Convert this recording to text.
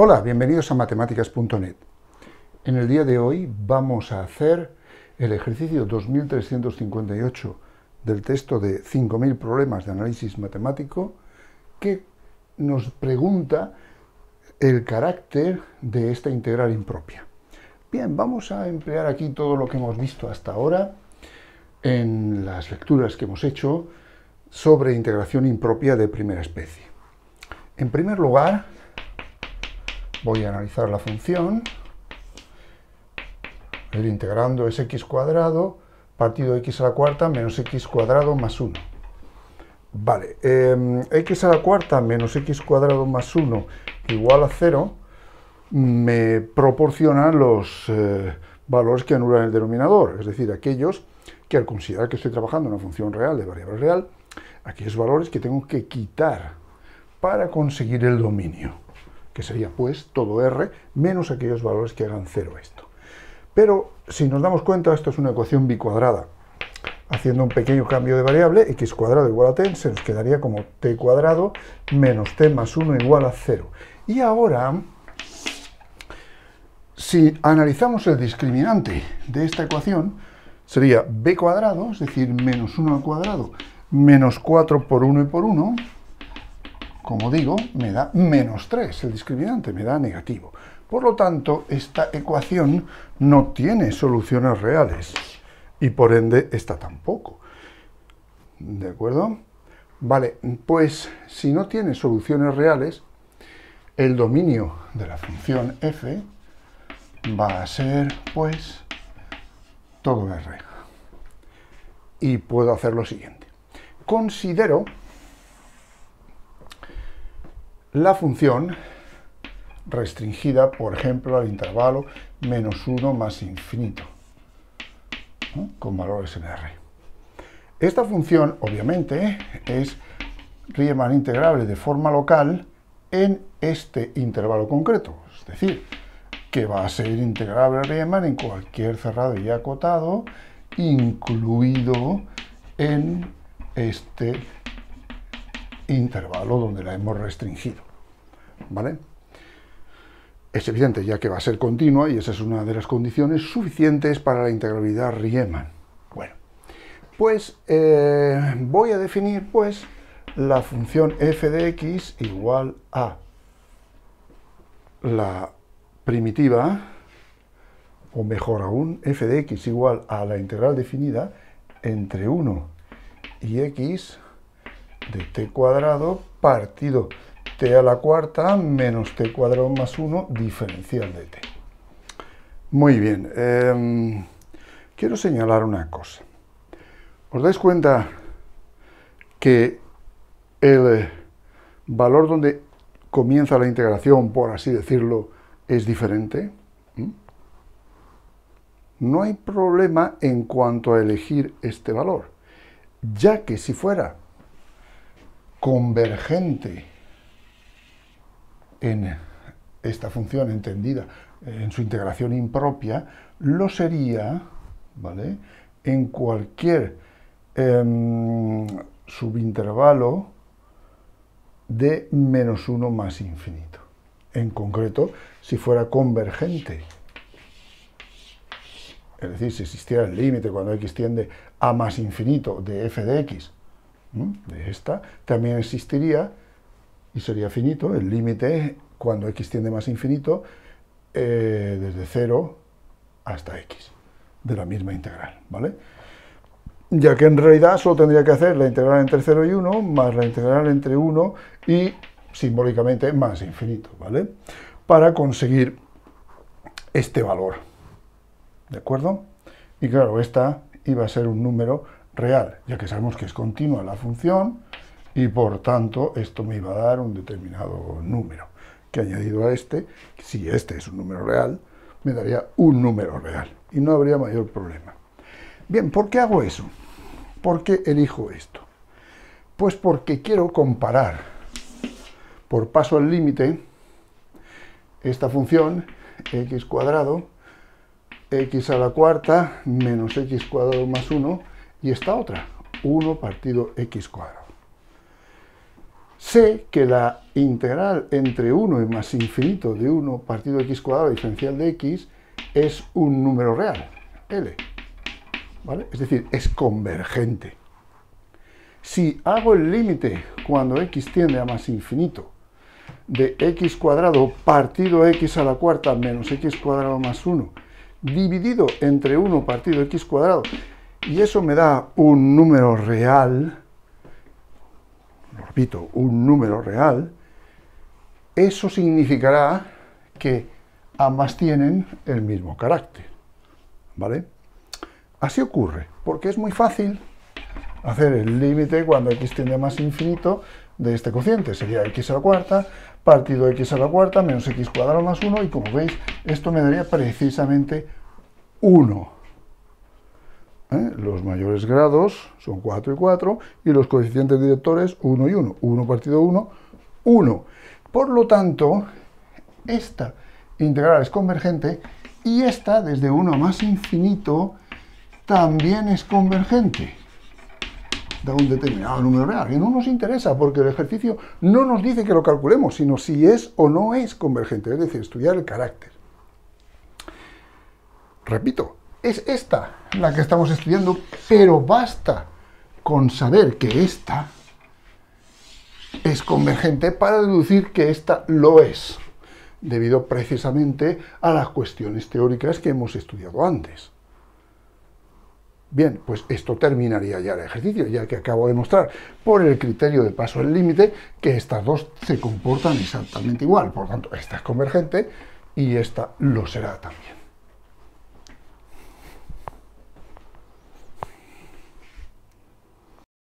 Hola, bienvenidos a matemáticas.net. En el día de hoy vamos a hacer el ejercicio 2358 del texto de 5000 problemas de análisis matemático que nos pregunta el carácter de esta integral impropia. Bien, vamos a emplear aquí todo lo que hemos visto hasta ahora en las lecturas que hemos hecho sobre integración impropia de primera especie. En primer lugar, Voy a analizar la función. ir integrando es x cuadrado, partido x a la cuarta menos x cuadrado más 1. Vale, em, x a la cuarta menos x cuadrado más 1 igual a 0 me proporciona los eh, valores que anulan el denominador, es decir, aquellos que al considerar que estoy trabajando en una función real de variable real, aquellos valores que tengo que quitar para conseguir el dominio que sería pues todo R menos aquellos valores que hagan cero esto. Pero si nos damos cuenta, esto es una ecuación bicuadrada. Haciendo un pequeño cambio de variable, x cuadrado igual a t, se nos quedaría como t cuadrado menos t más 1 igual a 0. Y ahora, si analizamos el discriminante de esta ecuación, sería b cuadrado, es decir, menos 1 al cuadrado, menos 4 por 1 y por 1, como digo, me da menos 3, el discriminante me da negativo. Por lo tanto, esta ecuación no tiene soluciones reales y por ende esta tampoco. ¿De acuerdo? Vale, pues si no tiene soluciones reales, el dominio de la función f va a ser, pues, todo r. Y puedo hacer lo siguiente. Considero la función restringida, por ejemplo, al intervalo menos 1 más infinito, con valores en R. Esta función, obviamente, es Riemann integrable de forma local en este intervalo concreto, es decir, que va a ser integrable Riemann en cualquier cerrado y acotado, incluido en este intervalo donde la hemos restringido. ¿vale? Es evidente, ya que va a ser continua, y esa es una de las condiciones suficientes para la integralidad Riemann. Bueno, pues eh, voy a definir, pues, la función f de x igual a la primitiva, o mejor aún, f de x igual a la integral definida entre 1 y x de t cuadrado partido t a la cuarta menos t cuadrado más 1 diferencial de t. Muy bien, em, quiero señalar una cosa. ¿Os dais cuenta que el eh, valor donde comienza la integración, por así decirlo, es diferente? ¿Mm? No hay problema en cuanto a elegir este valor, ya que si fuera convergente en esta función entendida eh, en su integración impropia, lo sería ¿vale? en cualquier em, subintervalo de menos 1 más infinito. En concreto, si fuera convergente, es decir, si existiera el límite cuando x tiende a más infinito de f de x, de esta, también existiría sería finito. El límite cuando x tiende más infinito, eh, desde 0 hasta x, de la misma integral, ¿vale? Ya que en realidad solo tendría que hacer la integral entre 0 y 1, más la integral entre 1 y, simbólicamente, más infinito, ¿vale? Para conseguir este valor, ¿de acuerdo? Y claro, esta iba a ser un número real, ya que sabemos que es continua la función, y por tanto esto me iba a dar un determinado número, que añadido a este, si este es un número real, me daría un número real y no habría mayor problema. Bien, ¿por qué hago eso? ¿Por qué elijo esto? Pues porque quiero comparar por paso al límite esta función x cuadrado x a la cuarta menos x cuadrado más 1 y esta otra, 1 partido x cuadrado sé que la integral entre 1 y más infinito de 1 partido x cuadrado diferencial de x es un número real, L. ¿Vale? Es decir, es convergente. Si hago el límite cuando x tiende a más infinito de x cuadrado partido x a la cuarta menos x cuadrado más 1 dividido entre 1 partido x cuadrado y eso me da un número real, repito, un número real, eso significará que ambas tienen el mismo carácter. ¿Vale? Así ocurre, porque es muy fácil hacer el límite cuando x tiende a más infinito de este cociente. Sería x a la cuarta partido x a la cuarta menos x cuadrado más 1 y como veis esto me daría precisamente 1. ¿eh? los mayores grados son 4 y 4 y los coeficientes directores 1 y 1. 1 partido 1, 1. Por lo tanto, esta integral es convergente y esta, desde 1 a más infinito, también es convergente Da un determinado número real. Y no nos interesa porque el ejercicio no nos dice que lo calculemos, sino si es o no es convergente, es decir, estudiar el carácter. Repito, es esta la que estamos estudiando, pero basta con saber que esta es convergente para deducir que esta lo es, debido precisamente a las cuestiones teóricas que hemos estudiado antes. Bien, pues esto terminaría ya el ejercicio, ya que acabo de mostrar por el criterio de paso del límite que estas dos se comportan exactamente igual. Por lo tanto, esta es convergente y esta lo será también.